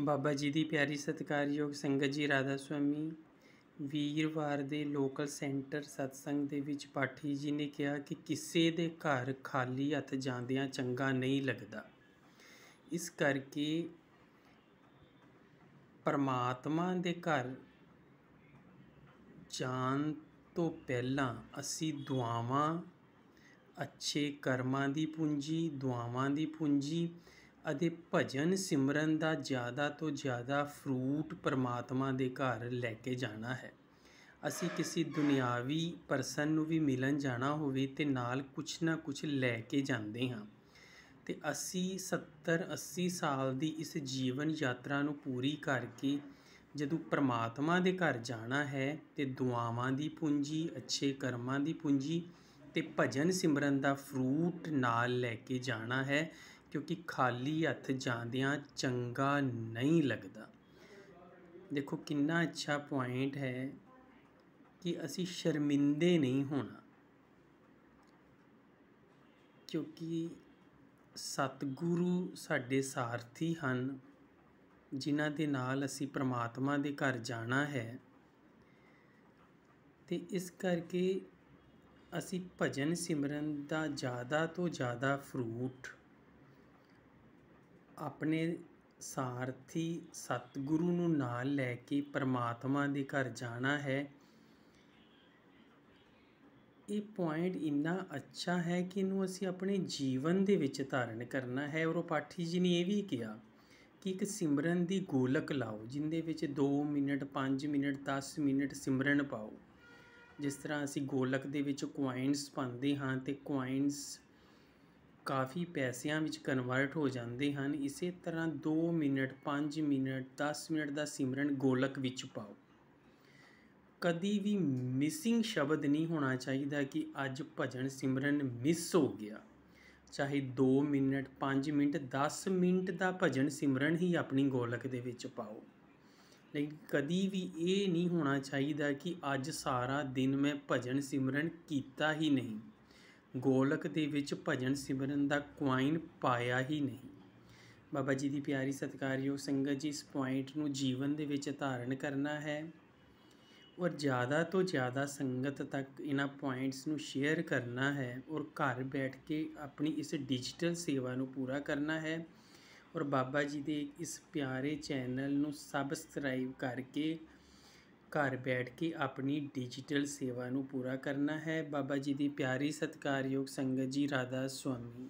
ਬਾਬਾ ਜੀ ਦੀ ਪਿਆਰੀ ਸਤਿਕਾਰਯੋਗ ਸੰਗਤ ਜੀ ਰਾਧਾ ਸੁਆਮੀ ਵੀਰਵਾਰ ਦੇ ਲੋਕਲ ਸੈਂਟਰ ਸਤਸੰਗ ਦੇ ਵਿੱਚ ਪਾਠੀ ਜੀ ਨੇ ਕਿਹਾ ਕਿ ਕਿਸੇ ਦੇ ਘਰ ਖਾਲੀ ਹੱਥ ਜਾਂਦਿਆਂ ਚੰਗਾ ਨਹੀਂ ਲੱਗਦਾ ਇਸ ਕਰਕੇ ਪਰਮਾਤਮਾ ਦੇ ਘਰ ਜਾਣ ਤੋਂ ਪਹਿਲਾਂ ਅਸੀਂ ਦੁਆਵਾਂ ਅੱਛੇ ਕਰਮਾਂ ਦੀ ਪੂੰਜੀ ਦੁਆਵਾਂ ਦੀ ਪੂੰਜੀ ਅਤੇ ਭਜਨ ਸਿਮਰਨ ਦਾ ਜ਼ਿਆਦਾ ਤੋਂ ਜ਼ਿਆਦਾ ਫਰੂਟ ਪਰਮਾਤਮਾ ਦੇ ਘਰ ਲੈ ਕੇ ਜਾਣਾ ਹੈ ਅਸੀਂ ਕਿਸੇ ਦੁਨਿਆਵੀ ਪਰਸਨ ਨੂੰ ਵੀ ਮਿਲਣ ਜਾਣਾ ਹੋਵੇ ਤੇ ਨਾਲ ਕੁਛ ਨਾ ਕੁਛ ਲੈ ਕੇ ਜਾਂਦੇ ਹਾਂ ਤੇ ਅਸੀਂ 70 80 ਸਾਲ ਦੀ ਇਸ ਜੀਵਨ ਯਾਤਰਾ ਨੂੰ ਪੂਰੀ ਕਰਕੇ ਜਦੋਂ ਪਰਮਾਤਮਾ ਦੇ ਘਰ ਜਾਣਾ ਹੈ ਤੇ ਦੁਆਵਾਂ ਦੀ ਪੂੰਜੀ ਅੱਛੇ ਕਰਮਾਂ ਦੀ ਪੂੰਜੀ ਤੇ ਭਜਨ ਸਿਮਰਨ ਦਾ ਫਰੂਟ ਨਾਲ ਲੈ ਕੇ ਜਾਣਾ ਹੈ ਕਿਉਂਕਿ ਖਾਲੀ ਹੱਥ ਜਾਂਦਿਆਂ ਚੰਗਾ ਨਹੀਂ ਲੱਗਦਾ ਦੇਖੋ ਕਿੰਨਾ ਅੱਛਾ ਪੁਆਇੰਟ ਹੈ ਕਿ ਅਸੀਂ ਸ਼ਰਮਿੰਦੇ ਨਹੀਂ ਹੋਣਾ ਕਿਉਂਕਿ ਸਤਿਗੁਰੂ ਸਾਡੇ ਸਾਰਥੀ ਹਨ ਜਿਨ੍ਹਾਂ ਦੇ ਨਾਲ ਅਸੀਂ ਪ੍ਰਮਾਤਮਾ ਦੇ ਘਰ ਜਾਣਾ ਹੈ ਤੇ ਇਸ ਕਰਕੇ ਅਸੀਂ ਭਜਨ ਸਿਮਰਨ ਦਾ ਜ਼ਿਆਦਾ ਤੋਂ ਜ਼ਿਆਦਾ ਫਰੂਟ ਆਪਣੇ ਸਾਰਥੀ ਸਤਿਗੁਰੂ ਨੂੰ ਨਾਲ ਲੈ ਕੇ ਪਰਮਾਤਮਾ ਦੇ ਘਰ ਜਾਣਾ ਹੈ ਇਹ ਪੁਆਇੰਟ ਇੰਨਾ ਅੱਛਾ ਹੈ ਕਿ ਇਹਨੂੰ ਅਸੀਂ ਆਪਣੇ ਜੀਵਨ ਦੇ ਵਿੱਚ ਧਾਰਨ ਕਰਨਾ ਹੈ ਔਰ ਪਾਠੀ ਜੀ ਨੇ ਇਹ ਵੀ ਕਿਹਾ ਕਿ ਇੱਕ ਸਿਮਰਨ ਦੀ ਗੋਲਕ ਲਾਓ ਜਿੰਦੇ ਵਿੱਚ 2 ਮਿੰਟ 5 ਮਿੰਟ 10 ਮਿੰਟ ਸਿਮਰਨ ਪਾਓ ਜਿਸ ਤਰ੍ਹਾਂ ਅਸੀਂ ਗੋਲਕ ਦੇ ਵਿੱਚ ਕੁਆਇਨਸ ਪਾਉਂਦੇ ਹਾਂ ਤੇ ਕੁਆਇਨਸ ਕਾਫੀ ਪੈਸਿਆਂ ਵਿੱਚ ਕਨਵਰਟ ਹੋ ਜਾਂਦੇ ਹਨ ਇਸੇ ਤਰ੍ਹਾਂ 2 ਮਿੰਟ 5 ਮਿੰਟ 10 ਮਿੰਟ ਦਾ ਸਿਮਰਨ ਗੋਲਕ ਵਿੱਚ ਪਾਓ ਕਦੀ ਵੀ ਮਿਸਿੰਗ ਸ਼ਬਦ ਨਹੀਂ ਹੋਣਾ ਚਾਹੀਦਾ ਕਿ ਅੱਜ ਭਜਨ ਸਿਮਰਨ ਮਿਸ ਹੋ ਗਿਆ ਚਾਹੇ 2 ਮਿੰਟ 5 ਮਿੰਟ 10 ਮਿੰਟ ਦਾ ਭਜਨ ਸਿਮਰਨ ਹੀ ਆਪਣੀ ਗੋਲਕ ਦੇ ਵਿੱਚ ਪਾਓ ਲੇਕਿਨ ਕਦੀ ਵੀ ਇਹ ਨਹੀਂ ਹੋਣਾ ਚਾਹੀਦਾ ਕਿ ਅੱਜ ਸਾਰਾ ਦਿਨ ਮੈਂ ਭਜਨ ਸਿਮਰਨ ਕੀਤਾ ਹੀ ਨਹੀਂ ਗੋਲਕ ਦੇ ਵਿੱਚ ਭਜਨ ਸਿਮਰਨ ਦਾ ਕੁਆਇਨ ਪਾਇਆ ਹੀ ਨਹੀਂ ਬਾਬਾ ਜੀ ਦੀ ਪਿਆਰੀ ਸਤਕਾਰਯੋਗ ਸੰਗਤ ਜੀ ਇਸ ਪੁਆਇੰਟ ਨੂੰ ਜੀਵਨ ਦੇ ਵਿੱਚ ਧਾਰਨ ਕਰਨਾ ਹੈ ਔਰ ਜ਼ਿਆਦਾ ਤੋਂ ਜ਼ਿਆਦਾ ਸੰਗਤ ਤੱਕ ਇਹਨਾਂ ਪੁਆਇੰਟਸ ਨੂੰ ਸ਼ੇਅਰ ਕਰਨਾ ਹੈ ਔਰ ਘਰ ਬੈਠ ਕੇ ਆਪਣੀ ਇਸ ਡਿਜੀਟਲ ਸੇਵਾ ਨੂੰ ਪੂਰਾ ਕਰਨਾ ਹੈ ਔਰ ਬਾਬਾ ਜੀ ਦੇ ਇਸ ਪਿਆਰੇ ਚੈਨਲ ਨੂੰ ਸਬਸਕ੍ਰਾਈਬ ਕਰਕੇ ਘਰ ਬੈਠ ਕੇ ਆਪਣੀ ਡਿਜੀਟਲ ਸੇਵਾ ਨੂੰ ਪੂਰਾ ਕਰਨਾ ਹੈ ਬਾਬਾ ਜੀ ਦੀ ਪਿਆਰੀ ਸਤਕਾਰਯੋਗ ਸੰਗਤ ਜੀ ਰਾਧਾ ਸੁਆਮੀ